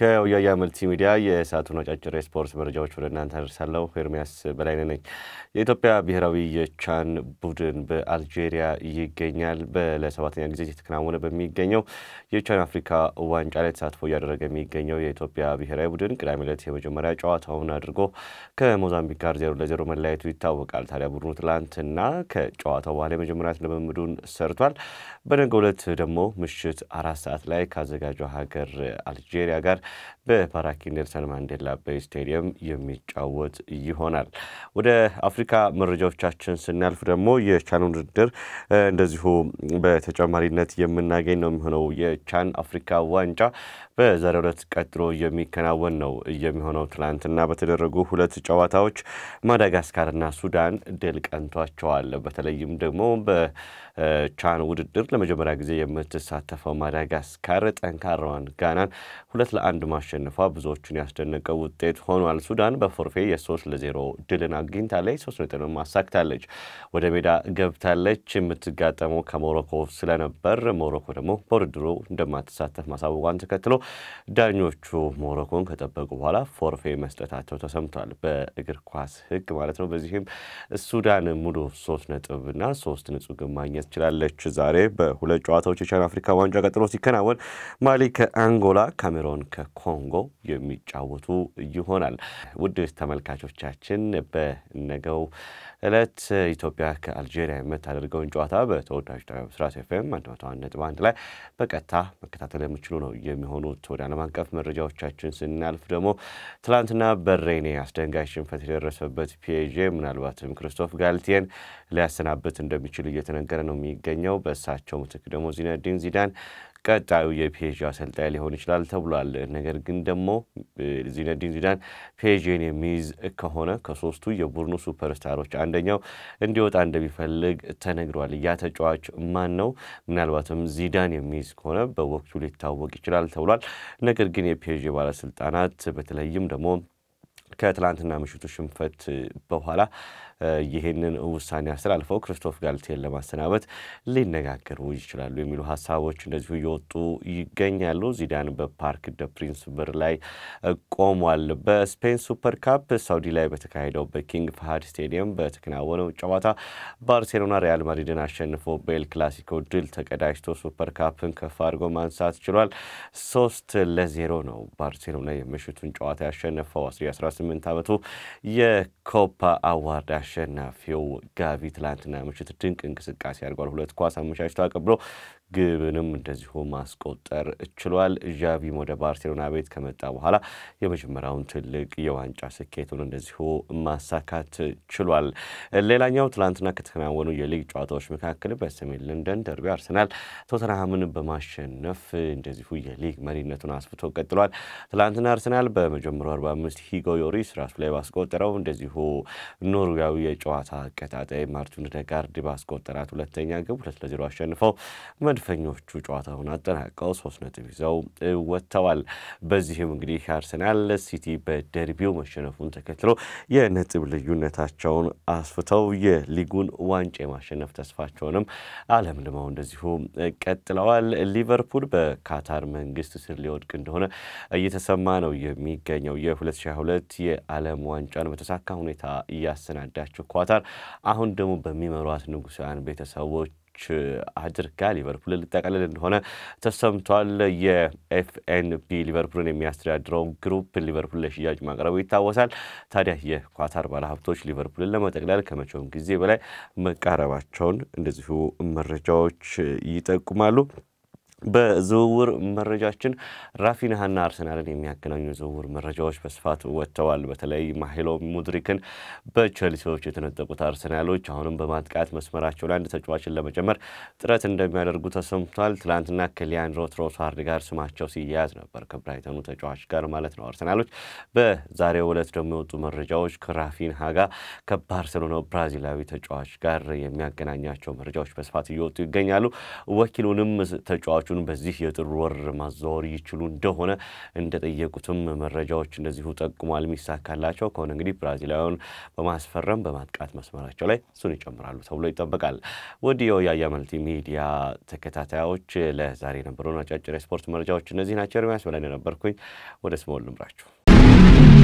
ከወያያ መልቲ ሚዲያ የሰዓቱን አጫጭር የስፖርት መረጃዎች ወደ እናንተ አደርሳለሁ። ኤርሚያስ በላይነ ነኝ። የኢትዮጵያ ብሔራዊ የቻን ቡድን በአልጄሪያ ይገኛል። ለሰባተኛ ጊዜ እየተከናወነ በሚገኘው የቻን አፍሪካ ዋንጫ ላይ ተሳትፎ እያደረገ የሚገኘው የኢትዮጵያ ብሔራዊ ቡድን ቅዳሜ ዕለት የመጀመሪያ ጨዋታውን አድርጎ ከሞዛምቢክ ጋር ዜሮ ለዜሮ መለያየቱ ይታወቃል። ታዲያ ቡድኑ ትላንትና ከጨዋታው በኋላ የመጀመሪያ ልምምዱን ሰርቷል። በነገ ዕለት ደግሞ ምሽት አራት ሰዓት ላይ ካዘጋጀው ሀገር አልጄሪያ ጋር በፓራኪ ኔልሰን ማንዴላ ቤይ ስቴዲየም የሚጫወት ይሆናል። ወደ አፍሪካ መረጃዎቻችን ስናልፍ ደግሞ የቻን ውድድር እንደዚሁ በተጨማሪነት የምናገኝ ነው የሚሆነው የቻን አፍሪካ ዋንጫ በዛሬው ዕለት ቀጥሎ የሚከናወን ነው የሚሆነው። ትላንትና በተደረጉ ሁለት ጨዋታዎች ማዳጋስካርና ሱዳን ድል ቀንቷቸዋል። በተለይም ደግሞ በቻን ውድድር ለመጀመሪያ ጊዜ የምትሳተፈው ማዳጋስካር ጠንካራዋን ጋናን ሁለት ለአንድ ማሸነፏ ብዙዎቹን ያስደነቀ ውጤት ሆኗል። ሱዳን በፎርፌ የሶስት ለዜሮ ድልን አግኝታለች። ሶስት ነጥብም አሳክታለች። ወደ ሜዳ ገብታለች። የምትጋጠመው ከሞሮኮ ስለነበር ሞሮኮ ደግሞ በውድድሩ እንደማትሳተፍ ማሳወቋን ተከትሎ ዳኞቹ ሞሮኮን ከጠበቁ በኋላ ፎርፌ መስጠታቸው ተሰምቷል። በእግር ኳስ ሕግ ማለት ነው። በዚህም ሱዳን ሙሉ ሶስት ነጥብና ሶስት ነጥብ ግን ማግኘት ችላለች። ዛሬ በሁለት ጨዋታዎች የቻን አፍሪካ ዋንጫ ቀጥሎ ሲከናወን ማሊ ከአንጎላ፣ ካሜሮን ከኮንጎ የሚጫወቱ ይሆናል። ውድ ተመልካቾቻችን በነገው እለት ኢትዮጵያ ከአልጄሪያ የምታደርገውን ጨዋታ በተወዳጅ ብስራት ኤፍ ኤም 101.1 ላይ በቀጥታ መከታተል የምችሉ ነው የሚሆኑ ያሉት። ወደ ዓለም አቀፍ መረጃዎቻችን ስናልፍ ደግሞ ትላንትና በሬኔ አስደንጋጭ ሽንፈት የደረሰበት ፒኤጄ ምናልባትም ክርስቶፍ ጋልቲየን ሊያሰናብት እንደሚችል እየተነገረ ነው የሚገኘው። በእሳቸው ምትክ ደግሞ ዚነዲን ዚዳን ቀጣዩ የፒኤስጂ አሰልጣኝ ሊሆን ይችላል ተብሏል። ነገር ግን ደግሞ ዚነዲን ዚዳን ፒኤስጂን የሚይዝ ከሆነ ከሶስቱ የቡድኑ ሱፐርስታሮች አንደኛው እንዲወጣ እንደሚፈልግ ተነግሯል። ያ ተጫዋች ማን ነው? ምናልባትም ዚዳን የሚይዝ ከሆነ በወቅቱ ሊታወቅ ይችላል ተብሏል። ነገር ግን የፒኤስጂ ባለስልጣናት በተለይም ደግሞ ከትላንትና ምሽቱ ሽንፈት በኋላ ይህንን ውሳኔ አስተላልፈው ክርስቶፍ ጋልቴን ለማሰናበት ሊነጋገሩ ይችላሉ የሚሉ ሀሳቦች እንደዚሁ እየወጡ ይገኛሉ። ዚዳን በፓርክ ደ ፕሪንስ በር ላይ ቆሟል። በስፔን ሱፐር ካፕ ሳውዲ ላይ በተካሄደው በኪንግ ፋሃድ ስቴዲየም በተከናወነው ጨዋታ ባርሴሎና ሪያል ማድሪድን አሸንፎ በኤል ክላሲኮ ድል ተቀዳጅቶ ሱፐር ካፕን ከፍ አድርጎ ማንሳት ችሏል። ሶስት ለዜሮ ነው ባርሴሎና የምሽቱን ጨዋታ ያሸነፈው የ18 ዓመቱ የኮፓ አዋርድ አሸናፊው ጋቢ ትላንትና ምሽት ድንቅ እንቅስቃሴ አድርጓል። ሁለት ኳስ አመቻችቶ አቀብሎ ግብንም እንደዚሁ ማስቆጠር ችሏል። ዣቪም ወደ ባርሴሎና ቤት ከመጣ በኋላ የመጀመሪያውን ትልቅ የዋንጫ ስኬቱን እንደዚሁ ማሳካት ችሏል። ሌላኛው ትላንትና ከተከናወኑ የሊግ ጨዋታዎች መካከል በሰሜን ለንደን ደርቢ አርሰናል ቶተንሃምን በማሸነፍ እንደዚሁ የሊግ መሪነቱን አስፍቶ ቀጥሏል። ትላንትና አርሰናል በመጀመሪያው 45 ሂጎ ዮሪስ ራሱ ላይ ባስቆጠረው እንደዚሁ ኖርዌያዊ የጨዋታ አቀጣጣይ ማርቲን ደጋርድ ባስቆጠራት ሁለተኛ ግብ ሁለት ለዜሮ አሸንፈው መድ መድፈኞቹ ጨዋታውን አጠናቀው ሶስት ነጥብ ይዘው ወጥተዋል። በዚህም እንግዲህ አርሰናል ሲቲ በደርቢው መሸነፉን ተከትሎ የነጥብ ልዩነታቸውን አስፍተው የሊጉን ዋንጫ የማሸነፍ ተስፋቸውንም አለምልመው እንደዚሁ ቀጥለዋል። ሊቨርፑል በካታር መንግስት ስር ሊወድቅ እንደሆነ እየተሰማ ነው የሚገኘው። የ2022 የዓለም ዋንጫን በተሳካ ሁኔታ እያሰናዳቸው ኳታር አሁን ደግሞ በሚመሯት ንጉሳውያን ቤተሰቦች አድርጋ ሊቨርፑል ልጠቀልል እንደሆነ ተሰምቷል። የኤፍኤንቢ ሊቨርፑልን የሚያስተዳድረው ግሩፕ ሊቨርፑል ለሽያጭ ማቅረቡ ይታወሳል። ታዲያ የኳታር ባለሀብቶች ሊቨርፑልን ለመጠቅለል ከመቼውም ጊዜ በላይ መቃረባቸውን እንደዚሁ መረጃዎች ይጠቁማሉ። በዝውውር መረጃችን ራፊንሃና አርሰናልን የሚያገናኙ ዝውውር መረጃዎች በስፋት ወጥተዋል። በተለይ ማይሎ ሙድሪክን በቸልሲዎች የተነጠቁት አርሰናሎች አሁንም በማጥቃት መስመራቸው ላይ አንድ ተጫዋችን ለመጨመር ጥረት እንደሚያደርጉ ተሰምቷል። ትላንትና ከሊያንድሮ ትሮሳርድ ጋር ስማቸው ሲያያዝ ነበር፣ ከብራይተኑ ተጫዋች ጋር ማለት ነው። አርሰናሎች በዛሬው ዕለት ደግሞ የወጡ መረጃዎች ከራፊንሃ ጋር ከባርሴሎናው ብራዚላዊ ተጫዋች ጋር የሚያገናኛቸው መረጃዎች በስፋት እየወጡ ይገኛሉ። ወኪሉንም ተጫዋቹ ተጫዋቾቹን በዚህ የጥር ወር ማዘዋወር ይችሉ እንደሆነ እንደጠየቁትም መረጃዎች እንደዚሁ ጠቁሟል። የሚሳካላቸው ከሆነ እንግዲህ ብራዚላውያን በማስፈረም በማጥቃት መስመራቸው ላይ እሱን ይጨምራሉ ተብሎ ይጠበቃል። ወዲያው የአያ መልቲ ሚዲያ ተከታታዮች ለዛሬ የነበሩን አጫጭር የስፖርት መረጃዎች እነዚህ ናቸው። ርሚያስ በላይ ነበርኩኝ። ወደ ስመወል ልምራችሁ